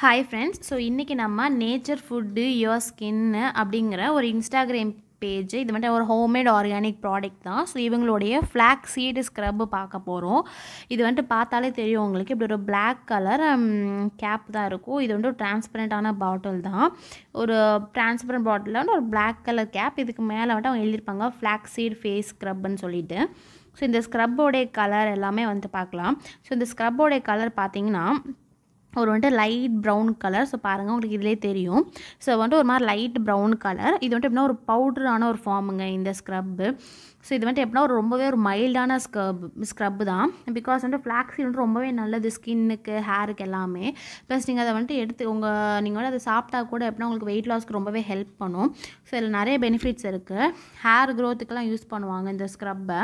hi friends so இன்றைக்கி நம்ம nature food your skin அப்படிங்கிற ஒரு இன்ஸ்டாகிராம் பேஜ் இது மட்டும் ஒரு ஹோம்மேட் ஆர்கானிக் ப்ராடக்ட் தான் ஸோ இவங்களுடைய ஃப்ளாக் சீடு ஸ்க்ரப்பு பார்க்க போகிறோம் இது வந்துட்டு பார்த்தாலே தெரியும் உங்களுக்கு இப்படி ஒரு பிளாக் கலர் கேப் தான் இருக்கும் இது வந்துட்டு ஒரு டிரான்ஸ்பரண்ட்டான பாட்டில் தான் ஒரு டிரான்ஸ்பரண்ட் பாட்டிலில் வந்து ஒரு பிளாக் கலர் கேப் இதுக்கு மேலே வந்துட்டு அவங்க எழுதியிருப்பாங்க ஃப்ளாக் சீட் ஃபேஸ் ஸ்க்ரப்னு சொல்லிட்டு ஸோ இந்த ஸ்க்ரப்போடைய கலர் எல்லாமே வந்து பார்க்கலாம் ஸோ இந்த ஸ்க்ரப்போடைய கலர் பார்த்திங்கன்னா ஒரு வந்துட்டு லைட் ப்ரௌன் கலர் ஸோ பாருங்கள் உங்களுக்கு இதிலே தெரியும் ஸோ வந்துட்டு ஒரு மாதிரி லைட் ப்ரௌன் கலர் இது வந்துட்டு எப்படின்னா ஒரு பவுடரான ஒரு ஃபார்முங்க இந்த ஸ்க்ரப்பு ஸோ இது வந்துட்டு எப்படின்னா ஒரு ரொம்பவே ஒரு மைல்டான ஸ்க்ரப் ஸ்க்ரப் தான் பிகாஸ் வந்துட்டு ஃப்ளாக்ஸி வந்துட்டு ரொம்பவே நல்லது ஸ்கின்னுக்கு ஹேருக்கு எல்லாமே ப்ளஸ் நீங்கள் அதை வந்துட்டு எடுத்து உங்கள் நீங்கள் வந்து அதை சாப்பிட்டா கூட எப்படின்னா உங்களுக்கு வெயிட் லாஸ்க்கு ரொம்பவே ஹெல்ப் பண்ணும் ஸோ இதில் நிறைய பெனிஃபிட்ஸ் இருக்குது ஹேர் க்ரோத்துக்கெல்லாம் யூஸ் பண்ணுவாங்க இந்த ஸ்க்ரப்பை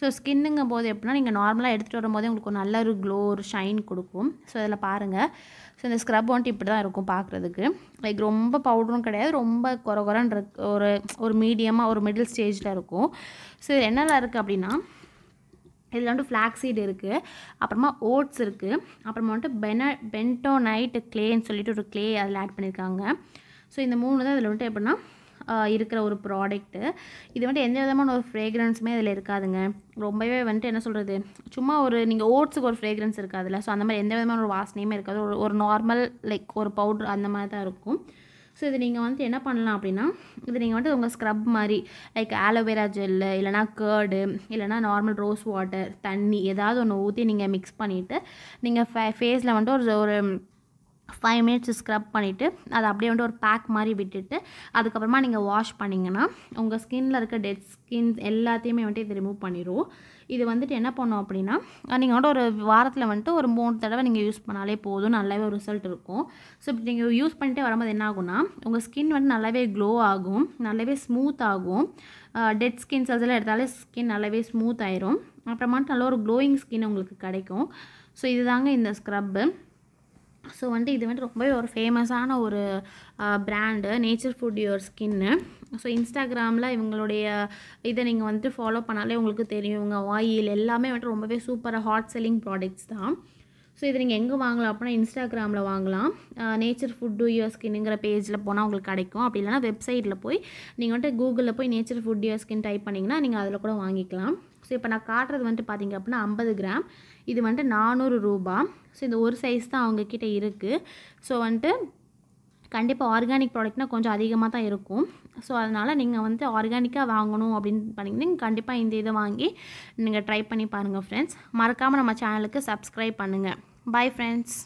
ஸோ ஸ்கின்னுங்கும் போது எப்படின்னா நீங்கள் நார்மலாக எடுத்துகிட்டு வரும்போது உங்களுக்கு ஒரு நல்ல ஒரு க்ளோ ஒரு ஷைன் கொடுக்கும் ஸோ இதில் பாருங்கள் ஸோ இந்த ஸ்க்ரப் வந்துட்டு இப்படி தான் இருக்கும் பார்க்குறதுக்கு லைக் ரொம்ப பவுடரும் கிடையாது ரொம்ப குறை குறைன்னு ஒரு ஒரு மீடியமாக ஒரு மிடில் ஸ்டேஜில் இருக்கும் ஸோ இது என்னெல்லாம் இருக்குது அப்படின்னா இதில் வந்துட்டு ஃப்ளாக்ஸீடு இருக்குது அப்புறமா ஓட்ஸ் இருக்குது அப்புறமா வந்துட்டு பென நைட்டு கிளேன்னு சொல்லிட்டு ஒரு கிளே அதில் ஆட் பண்ணியிருக்காங்க ஸோ இந்த மூணு தான் இதில் வந்துட்டு எப்படின்னா இருக்கிற ஒரு ப்ராடக்ட்டு இது வந்துட்டு எந்த விதமான ஒரு ஃப்ரேக்ரன்ஸுமே இதில் இருக்காதுங்க ரொம்பவே வந்துட்டு என்ன சொல்கிறது சும்மா ஒரு நீங்கள் ஓட்ஸுக்கு ஒரு ஃப்ரேக்ரன்ஸ் இருக்காதுல்ல ஸோ அந்த மாதிரி எந்த விதமான ஒரு வாசனையுமே இருக்காது ஒரு ஒரு நார்மல் லைக் ஒரு பவுட்ரு அந்த மாதிரி தான் இருக்கும் ஸோ இது நீங்கள் வந்துட்டு என்ன பண்ணலாம் அப்படின்னா இது நீங்கள் வந்துட்டு உங்கள் ஸ்க்ரப் மாதிரி லைக் ஆலோவேரா ஜெல்லு இல்லைனா கேர்டு இல்லைனா நார்மல் ரோஸ் வாட்டர் தண்ணி ஏதாவது ஒன்று ஊற்றி நீங்கள் மிக்ஸ் பண்ணிவிட்டு நீங்கள் ஃபே ஃபேஸில் வந்துட்டு ஒரு ஒரு ஃபைவ் மினிட்ஸ் ஸ்க்ரப் பண்ணிவிட்டு அதை அப்படியே வந்துட்டு ஒரு பேக் மாதிரி விட்டுட்டு அதுக்கப்புறமா நீங்கள் வாஷ் பண்ணிங்கன்னா உங்கள் ஸ்கின்னில் இருக்க டெட் ஸ்கின் எல்லாத்தையுமே வந்துட்டு இது ரிமூவ் பண்ணிடும் இது வந்துட்டு என்ன பண்ணோம் அப்படின்னா நீங்கள் வந்துட்டு ஒரு வாரத்தில் வந்துட்டு ஒரு மூணு தடவை நீங்கள் யூஸ் பண்ணாலே போதும் நல்லாவே ஒரு ரிசல்ட் இருக்கும் ஸோ இப்படி நீங்கள் யூஸ் பண்ணிட்டே வரும்போது என்ன ஆகும்னா உங்கள் ஸ்கின் வந்து நல்லாவே க்ளோ ஆகும் நல்லாவே ஸ்மூத் ஆகும் டெட் ஸ்கின் சர்ஜெல்லாம் எடுத்தாலே ஸ்கின் நல்லாவே ஸ்மூத் ஆயிரும் அப்புறமாட்டு நல்ல ஒரு க்ளோயிங் ஸ்கின் உங்களுக்கு கிடைக்கும் ஸோ இதுதாங்க இந்த ஸ்க்ரப்பு ஸோ வந்து இது வந்து ரொம்பவே ஒரு ஃபேமஸான ஒரு brand nature food your skin so இன்ஸ்டாகிராமில் இவங்களுடைய இதை நீங்கள் வந்துட்டு ஃபாலோ பண்ணாலே உங்களுக்கு தெரியும் இவங்க ஆயில் எல்லாமே வந்துட்டு ரொம்பவே சூப்பராக ஹாட் செல்லிங் ப்ராடக்ட்ஸ் தான் ஸோ இது நீங்கள் எங்கே வாங்கலாம் அப்படின்னா இன்ஸ்டாகிராமில் வாங்கலாம் நேச்சர் ஃபுட் டூ யுவர் ஸ்கின்னுங்கிற பேஜில் போனால் உங்களுக்கு கிடைக்கும் அப்படி இல்லைனா வெப்சைட்டில் போய் நீங்கள் வந்துட்டு கூகுளில் போய் nature food your skin type பண்ணிங்கன்னா நீங்கள் அதில் கூட வாங்கிக்கலாம் ஸோ இப்போ நான் காட்டுறது வந்துட்டு பார்த்திங்க அப்படின்னா ஐம்பது கிராம் இது வந்துட்டு நானூறு ரூபா ஸோ இந்த ஒரு சைஸ் தான் அவங்கக்கிட்ட இருக்குது ஸோ வந்துட்டு கண்டிப்பாக ஆர்கானிக் ப்ராடக்ட்னால் கொஞ்சம் அதிகமாக தான் இருக்கும் ஸோ அதனால் நீங்கள் வந்து ஆர்கானிக்காக வாங்கணும் அப்படின்னு நீங்கள் கண்டிப்பாக இந்த இதை வாங்கி நீங்கள் ட்ரை பண்ணி பாருங்கள் ஃப்ரெண்ட்ஸ் மறக்காமல் நம்ம சேனலுக்கு சப்ஸ்கிரைப் பண்ணுங்கள் பாய் ஃப்ரெண்ட்ஸ்